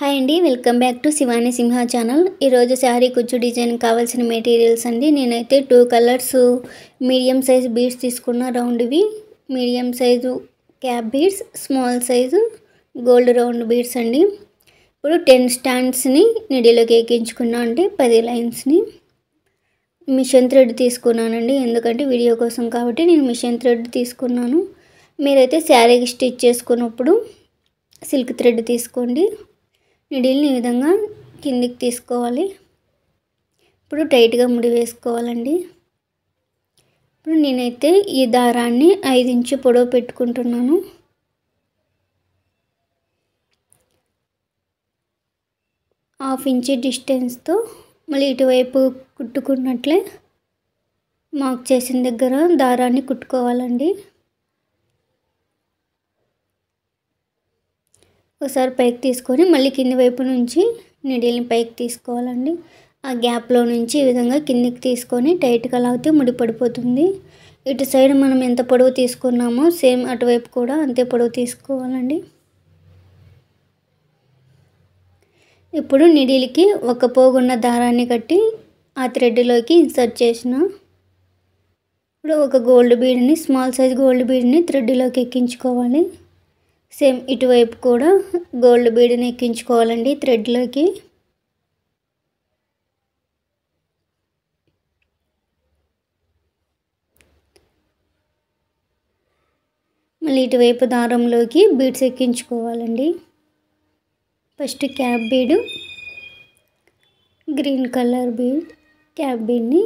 hi అండి welcome back to Shivani Simha channel ఈరోజు శారీ కుచ్చు డిజైన్ కావాల్సిన మెటీరియల్స్ అండి నేనైతే two colours medium size beads తీసుకున్న రౌండ్వి medium size cap beads small size gold round beads అండి ఇప్పుడు టెన్ స్టాండ్స్ని నిడిలోకి ఎక్కించుకున్నా అండి పది లైన్స్ని మిషన్ థ్రెడ్ తీసుకున్నానండి ఎందుకంటే వీడియో కోసం కాబట్టి నేను మిషన్ థ్రెడ్ తీసుకున్నాను మీరైతే శారీకి స్టిచ్ చేసుకున్నప్పుడు సిల్క్ థ్రెడ్ తీసుకోండి మిడిల్ని ఈ విధంగా కిందికి తీసుకోవాలి ఇప్పుడు టైట్గా ముడి వేసుకోవాలండి ఇప్పుడు నేనైతే ఈ దారాన్ని ఇంచు పొడవు పెట్టుకుంటున్నాను హాఫ్ ఇంచ్ డిస్టెన్స్తో మళ్ళీ ఇటువైపు కుట్టుకున్నట్లే మార్క్ చేసిన దగ్గర దారాన్ని కుట్టుకోవాలండి ఒకసారి పైకి తీసుకొని మళ్ళీ కింది వైపు నుంచి నీడిల్ని పైకి తీసుకోవాలండి ఆ గ్యాప్లో నుంచి ఈ విధంగా కిందికి తీసుకొని టైట్గా లాగితే ముడి పడిపోతుంది ఇటు సైడ్ మనం ఎంత పొడవు తీసుకున్నామో సేమ్ అటువైపు కూడా అంతే పొడవు తీసుకోవాలండి ఇప్పుడు నిడిలికి ఒక పోగున్న దారాన్ని కట్టి ఆ థ్రెడ్లోకి ఇన్సర్ట్ చేసిన ఇప్పుడు ఒక గోల్డ్ బీడ్ని స్మాల్ సైజ్ గోల్డ్ బీడ్ని థ్రెడ్లోకి ఎక్కించుకోవాలి సేమ్ ఇటువైపు కూడా గోల్డ్ బీడ్ని ఎక్కించుకోవాలండి థ్రెడ్లోకి మళ్ళీ ఇటువైపు దారంలోకి బీడ్స్ ఎక్కించుకోవాలండి first cap bead green colour bead cap బీడ్ని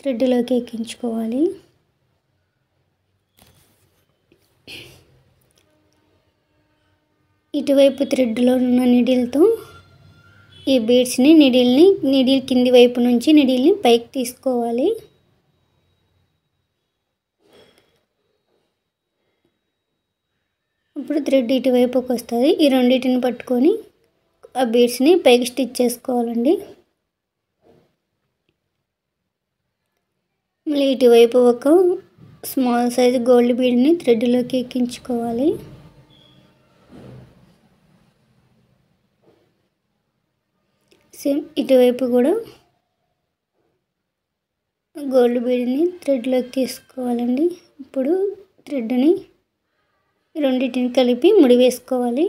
థ్రెడ్లోకి ఎక్కించుకోవాలి ఇటువైపు థ్రెడ్లో ఉన్న నిడిల్తో ఈ బీడ్స్ని నిడిల్ని నిడిల్ కింది వైపు నుంచి నిడిల్ని పైకి తీసుకోవాలి ఇప్పుడు థ్రెడ్ ఇటువైపుకి వస్తుంది ఈ రెండింటిని పట్టుకొని ఆ బీడ్స్ని పైకి స్టిచ్ చేసుకోవాలండి మళ్ళీ ఇటువైపు ఒక స్మాల్ సైజ్ గోల్డ్ బీడ్ని థ్రెడ్లోకి ఎక్కించుకోవాలి సేమ్ ఇటువైపు కూడా గోల్డ్ బీడ్ని థ్రెడ్లోకి తీసుకోవాలండి ఇప్పుడు థ్రెడ్ని రెండింటిని కలిపి ముడి వేసుకోవాలి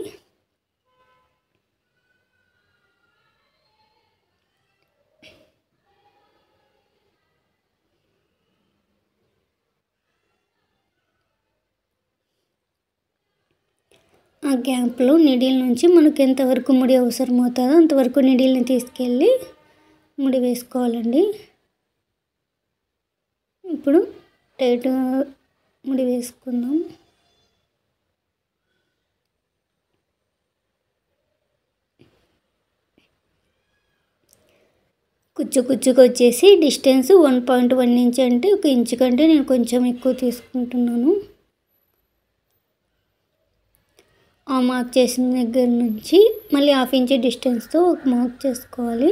ఆ గ్యాప్లో నిడిల్ నుంచి మనకు ఎంతవరకు ముడి అవసరం అవుతుందో అంతవరకు నిడిల్ని తీసుకెళ్ళి ముడి వేసుకోవాలండి ఇప్పుడు టైట్ ముడి వేసుకుందాం కుచ్చు కుచ్చుకు వచ్చేసి distance one point one inch అంటే ఒక ఇంచు కంటే నేను కొంచెం ఎక్కువ తీసుకుంటున్నాను ఆ మార్క్ చేసిన దగ్గర నుంచి మళ్ళీ హాఫ్ ఇంచ్ డిస్టెన్స్తో ఒక మార్క్ చేసుకోవాలి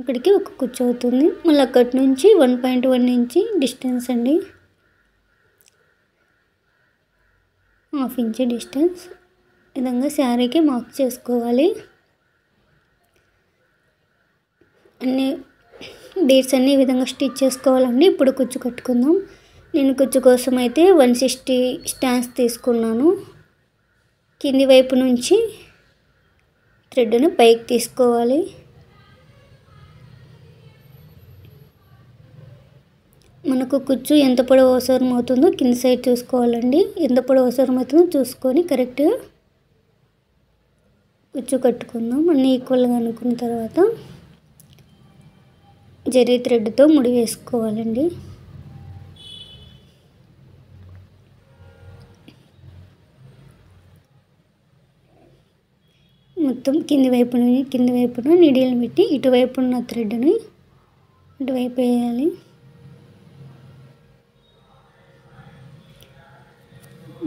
అక్కడికి ఒక కుచ్చు అవుతుంది మళ్ళీ అక్కడి నుంచి one point one inch distance అండి హాఫ్ ఇంచ్ డిస్టెన్స్ విధంగా శారీకి మార్క్ చేసుకోవాలి అన్ని డేట్స్ అన్ని విధంగా స్టిచ్ చేసుకోవాలండి ఇప్పుడు కుచ్చు కట్టుకుందాం నేను కుచ్చు కోసం అయితే వన్ సిక్స్టీ స్టాండ్స్ తీసుకున్నాను కింది వైపు నుంచి థ్రెడ్ను పైకి తీసుకోవాలి మనకు కుచ్చు ఎంత పొడవు అవసరం అవుతుందో కింద సైడ్ చూసుకోవాలండి ఎంత పొడవు అవసరం అవుతుందో చూసుకొని కరెక్ట్గా కుచ్చు కట్టుకుందాం అన్నీ ఈక్వల్గా అనుకున్న తర్వాత జరీ థ్రెడ్తో ముడి వేసుకోవాలండి మొత్తం కింది వైపును కింది వైపున నీడీలు పెట్టి ఇటువైపు ఉన్న థ్రెడ్ని ఇటువైపు వేయాలి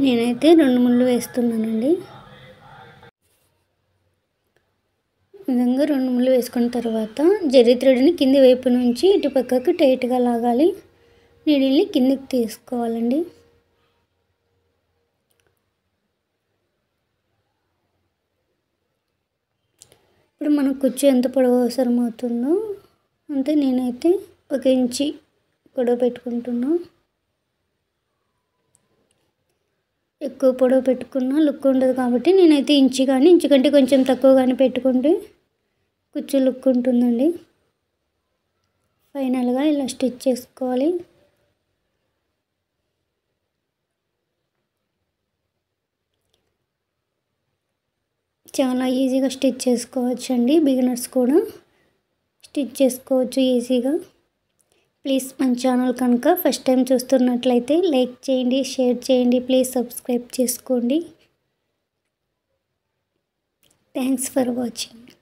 నేనైతే రెండు ముళ్ళు వేస్తున్నానండి విధంగా రెండు ముళ్ళు వేసుకున్న తర్వాత జరి థ్రెడ్ని కింది వైపు నుంచి ఇటు పక్కకు టైట్గా లాగాలి నీడిల్ని కిందికి తీసుకోవాలండి ఇప్పుడు మనం కుర్చీ ఎంత పొడవు అవసరం అవుతుందో అంతే నేనైతే ఒక ఇంచి పొడవ పెట్టుకుంటున్నా ఎక్కువ పొడవు పెట్టుకున్నా లుక్ ఉండదు కాబట్టి నేనైతే ఇంచి కానీ ఇంచు కంటే కొంచెం తక్కువ కానీ పెట్టుకుంటే కుర్చీ లుక్ ఉంటుందండి ఫైనల్గా ఇలా స్టిచ్ చేసుకోవాలి చాలా ఈజీగా స్టిచ్ చేసుకోవచ్చు అండి బిగినర్స్ కూడా స్టిచ్ చేసుకోవచ్చు ఈజీగా ప్లీజ్ మన ఛానల్ కనుక ఫస్ట్ టైం చూస్తున్నట్లయితే లైక్ చేయండి షేర్ చేయండి ప్లీజ్ సబ్స్క్రైబ్ చేసుకోండి థ్యాంక్స్ ఫర్ వాచింగ్